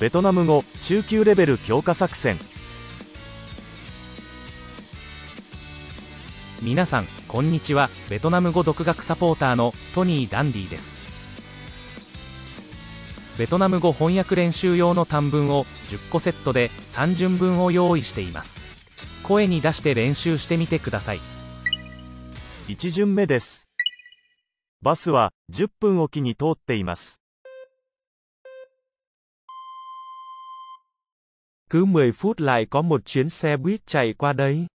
ベトナム語中級レベル強化作戦皆さんこんにちはベトナム語独学サポーターのトニー・ダンディですベトナム語翻訳練習用の短文を10個セットで3巡分を用意しています声に出して練習してみてください1巡目ですバスは10分おきに通っています Cứ 10 phút lại có một chuyến xe buýt chạy qua đấy.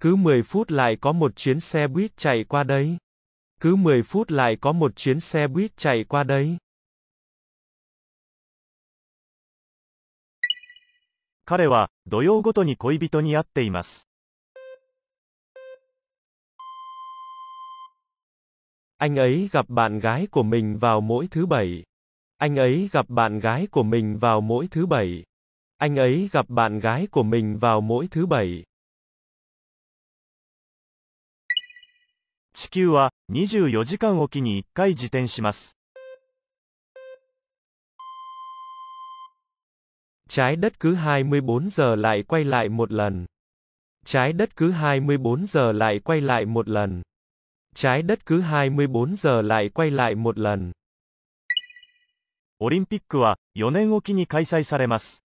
Cứ 10 phút lại có một chuyến xe buýt chạy qua đấy. Cứ 10 phút lại có một chuyến xe buýt chạy qua đấy anh ấy gặp bạn gái của mình vào mỗi thứ bảy. Anh ấy gặp bạn gái của mình vào mỗi thứ bảy. Anh ấy gặp bạn gái của mình vào mỗi thứ bảy. trái 24時間おきに1回自転します trái đất cứ 24 giờ lại quay lại một lần. Trái đất cứ 24 giờ lại quay lại một lần. Trái đất cứ 24 giờ lại quay lại một lần. オリンピックは4年おきに開催されます。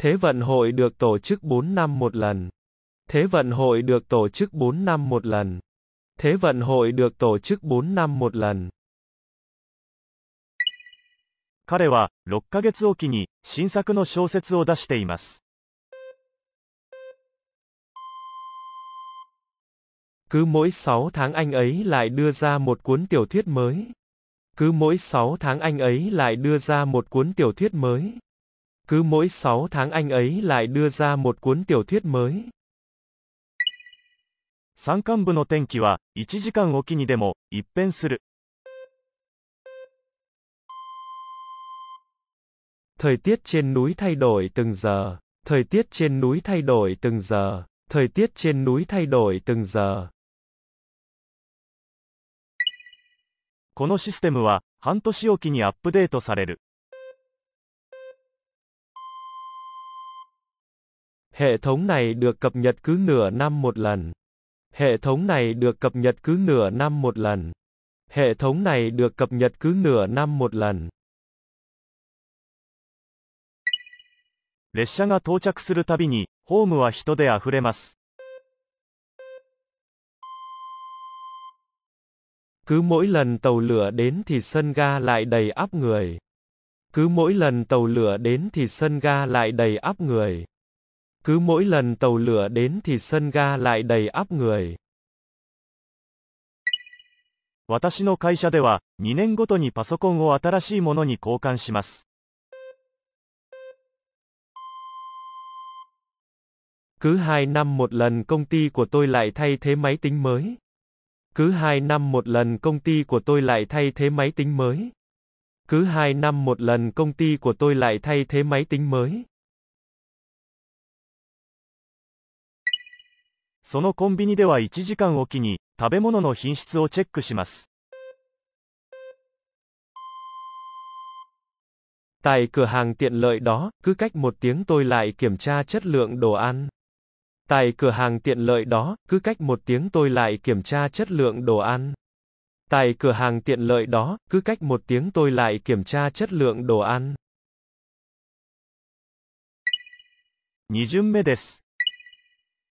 Thế vận hội được tổ chức 4 năm một lần. Thế vận hội được tổ chức 4 năm một lần. Thế vận hội được tổ chức 4 năm một lần. 彼は6ヶ月おきに新作の小説を出しています。Cứ mỗi 6 tháng anh ấy lại đưa ra một cuốn tiểu thuyết mới. Cứ mỗi 6 tháng anh ấy lại đưa ra một cuốn tiểu thuyết mới. Cứ mỗi 6 tháng anh ấy lại đưa ra một cuốn tiểu thuyết mới. 山間部の天気は1時間おきにでも一変する。Thời tiết trên núi thay đổi từng giờ, thời tiết trên núi thay đổi từng giờ, thời tiết trên núi thay đổi từng giờ. このシステムは半年おきにアップデートされる。Hệ thống này được cập nhật cứ nửa năm một lần. Hệ thống này được cập nhật cứ nửa năm một lần. Hệ thống này được cập nhật cứ nửa năm một lần. 列車が到着するたびに、ホームは人であふれます。Cứ mỗi lần tàu lửa đến thì sân ga lại đầy áp người. Cứ mỗi lần tàu lửa đến thì sân ga lại đầy áp người. Cứ mỗi lần tàu lửa đến thì sân ga lại đầy áp người. 私の会社では2年ごとにパソコンを新しいものに交換します。Cứ 2 năm một lần công ty của tôi lại thay thế máy tính mới. Cứ hai năm một lần công ty của tôi lại thay thế máy tính mới. Cứ hai năm một lần công ty của tôi lại thay thế máy tính mới. そのコンビニでは1時間おきに食べ物の品質をチェックします。Tại cửa hàng tiện lợi đó, cứ cách một tiếng tôi lại kiểm tra chất lượng đồ ăn. Tại cửa hàng tiện lợi đó, cứ cách một tiếng tôi lại kiểm tra chất lượng đồ ăn. Tại cửa hàng tiện lợi đó, cứ cách một tiếng tôi lại kiểm tra chất lượng đồ ăn. 2巡目です。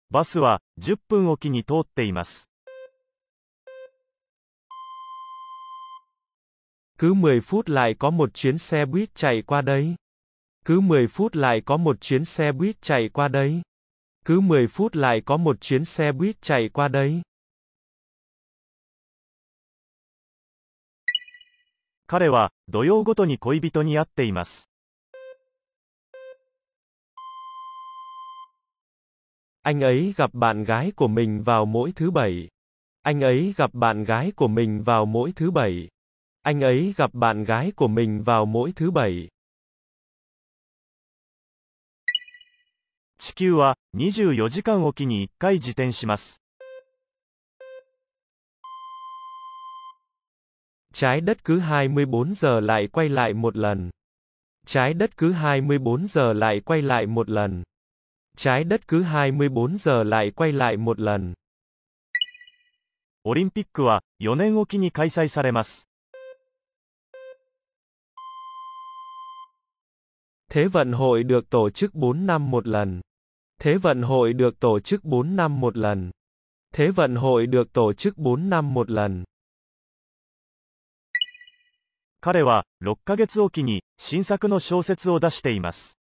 バスは10分おきに通っています。Cứ 10 phút lại có một chuyến xe buýt chạy qua đấy. Cứ 10 phút lại có một chuyến xe buýt chạy qua đấy. Cứ 10 phút lại có một chuyến xe buýt chạy qua đấy. 彼は土曜ごとに恋人に会っています。Anh ấy gặp bạn gái của mình vào mỗi thứ bảy. Anh ấy gặp bạn gái của mình vào mỗi thứ bảy. Anh ấy gặp bạn gái của mình vào mỗi thứ bảy. 地球は24時間おきに1回自転します。Trái đất cứ 24 giờ lại quay lại một lần. Trái đất cứ 24 giờ lại quay lại một lần trái đất cứ 24 giờ lại quay lại một lần. オリンピックは4年おきに開催されます。Thế vận hội được tổ chức 4 năm một lần. Thế vận hội được tổ chức 4 năm một lần. Thế vận hội được tổ chức 4 năm một lần. 彼は6ヶ月おきに新作の小説を出しています。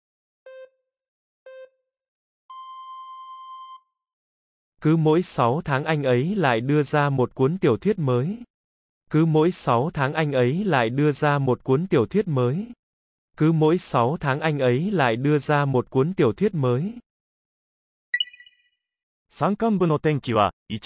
Cứ mỗi 6 tháng anh ấy lại đưa ra một cuốn tiểu thuyết mới. Cứ mỗi 6 tháng anh ấy lại đưa ra một cuốn tiểu thuyết mới. Cứ mỗi 6 tháng anh ấy lại đưa ra một cuốn tiểu thuyết mới. 山間部の天気は1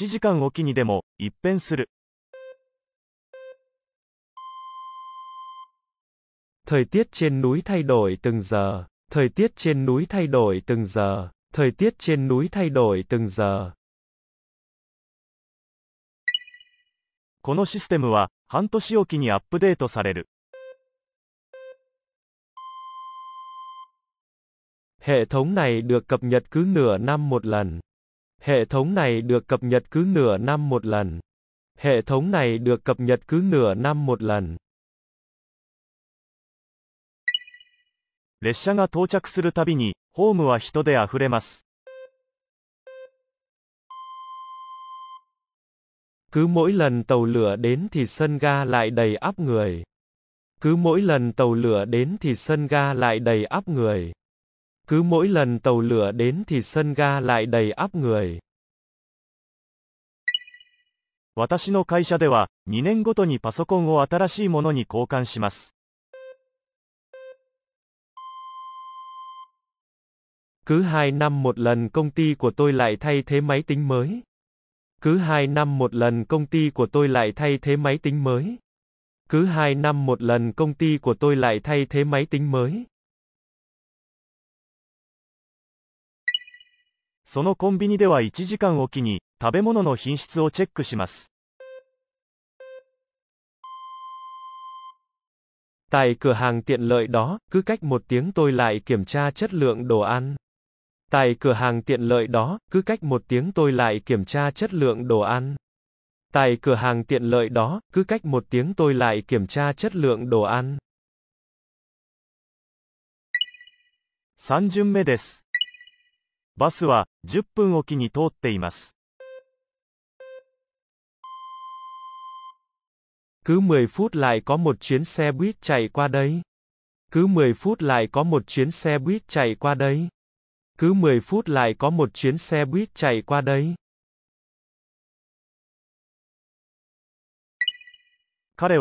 Thời tiết trên núi thay đổi từng giờ, thời tiết trên núi thay đổi từng giờ, thời tiết trên núi thay đổi từng giờ. このシステムは半年おきにアップデートされる。Hệ thống này được cập nhật cứ nửa năm một lần. Hệ thống này được cập nhật cứ nửa năm một lần. Hệ thống này được cập nhật cứ nửa năm một lần. 列車が到着するたびに、ホームは人であふれます。Cứ mỗi lần tàu lửa đến thì sân ga lại đầy áp người. Cứ mỗi lần tàu lửa đến thì sân ga lại đầy áp người. Cứ mỗi lần tàu lửa đến thì sân ga lại đầy áp người. 私の会社では2年ごとにパソコンを新しいものに交換します。Cứ hai năm một lần công ty của tôi lại thay thế máy tính mới. Cứ 2 năm một lần công ty của tôi lại thay thế máy tính mới. Cứ 2 năm một lần công ty của tôi lại thay thế máy tính mới. そのコンビニでは1時間おきに食べ物の品質をチェックします。Tại cửa hàng tiện lợi đó, cứ cách một tiếng tôi lại kiểm tra chất lượng đồ ăn. Tại cửa hàng tiện lợi đó, cứ cách một tiếng tôi lại kiểm tra chất lượng đồ ăn. Tại cửa hàng tiện lợi đó, cứ cách một tiếng tôi lại kiểm tra chất lượng đồ ăn. 3巡目ですバスは10 cứ 10 phút lại có một chuyến xe buýt chạy qua đây. Cứ 10 phút lại có một chuyến xe buýt chạy qua đây. Cứ 10 phút lại có một chuyến xe buýt chạy qua đây. đấy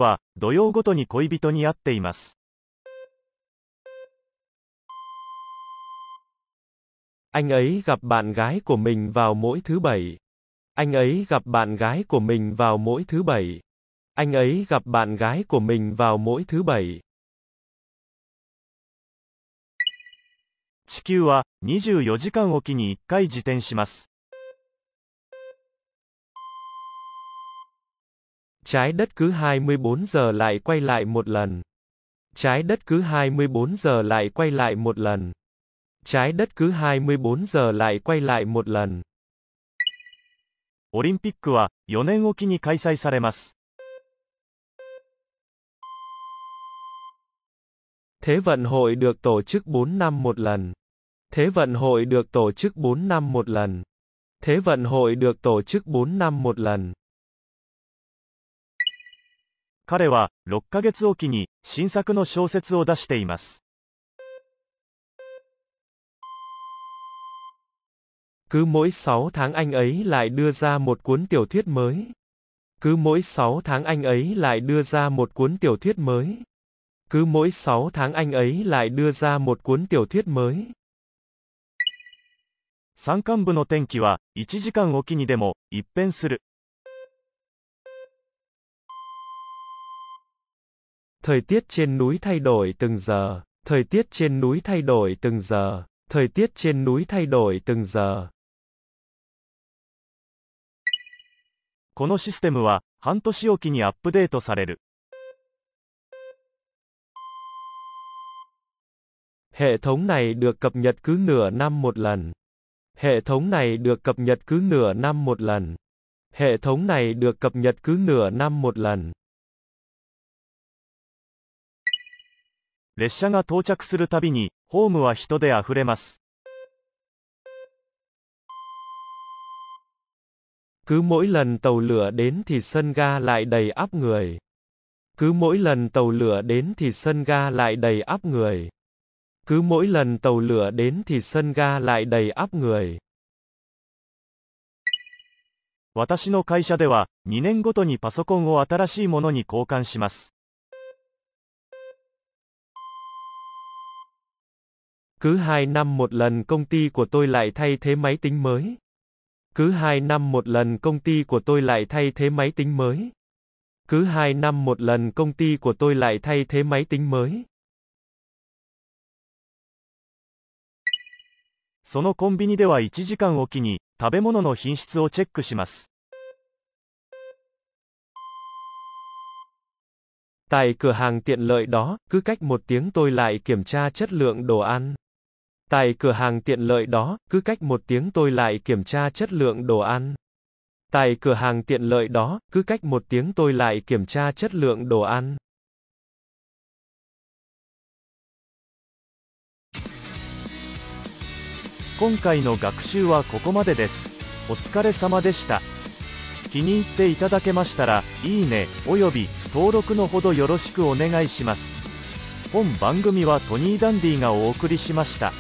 Anh ấy gặp bạn gái của mình vào mỗi thứ bảy. Anh ấy gặp bạn gái của mình vào mỗi thứ bảy. Anh ấy gặp bạn gái của mình vào mỗi thứ bảy. 地球は24時間おきに1回自転します。Trái đất cứ 24 giờ lại quay lại một lần. Trái đất cứ 24 giờ lại quay lại một lần. Trái đất cứ 24 giờ lại quay lại một lần. オリンピックは4年おきに開催されます。Thế vận hội được tổ chức 4 năm một lần. Thế vận hội được tổ chức 4 năm một lần. Thế vận hội được tổ chức 4 năm một lần. 彼は6ヶ月おきに新作の小説を出しています。Cứ mỗi 6 tháng anh ấy lại đưa ra một cuốn tiểu thuyết mới. Cứ mỗi 6 tháng anh ấy lại đưa ra một cuốn tiểu thuyết mới. Cứ mỗi 6 tháng anh ấy lại đưa ra một cuốn tiểu thuyết mới. 山間部の天気は1時間おきにでも一変する。Thời tiết trên núi thay đổi từng giờ, thời tiết trên núi thay đổi từng giờ, thời tiết trên núi thay đổi từng giờ. このシステムは半年おきにアップデートされる。Hệ thống này được cập nhật cứ nửa năm một lần. Hệ thống này được cập nhật cứ nửa năm một lần. Hệ thống này được cập nhật cứ nửa năm một lần. 列車が到着するたびに、ホームは人であふれます。Cứ mỗi lần tàu lửa đến thì sân ga lại đầy áp người. Cứ mỗi lần tàu lửa đến thì sân ga lại đầy áp người. Cứ mỗi lần tàu lửa đến thì sân ga lại đầy áp người. 私の会社では2年ごとにパソコンを新しいものに交換します。Cứ 2 năm một lần công ty của tôi lại thay thế máy tính mới. Cứ hai năm một lần công ty của tôi lại thay thế máy tính mới. Cứ hai năm một lần công ty của tôi lại thay thế máy tính mới. そのコンビニでは1時間おきに食べ物の品質をチェックします。Tại cửa hàng tiện lợi đó, cứ cách một tiếng tôi lại kiểm tra chất lượng đồ ăn. Tại cửa hàng tiện lợi đó, cứ cách một tiếng tôi lại kiểm tra chất lượng đồ ăn. Tại cửa hàng tiện lợi đó, cứ cách một tiếng tôi lại kiểm tra chất lượng đồ ăn. 今回の学習はここまでですお疲れ様でした気に入っていただけましたらいいねおよび登録のほどよろしくお願いします本番組はトニー・ダンディがお送りしました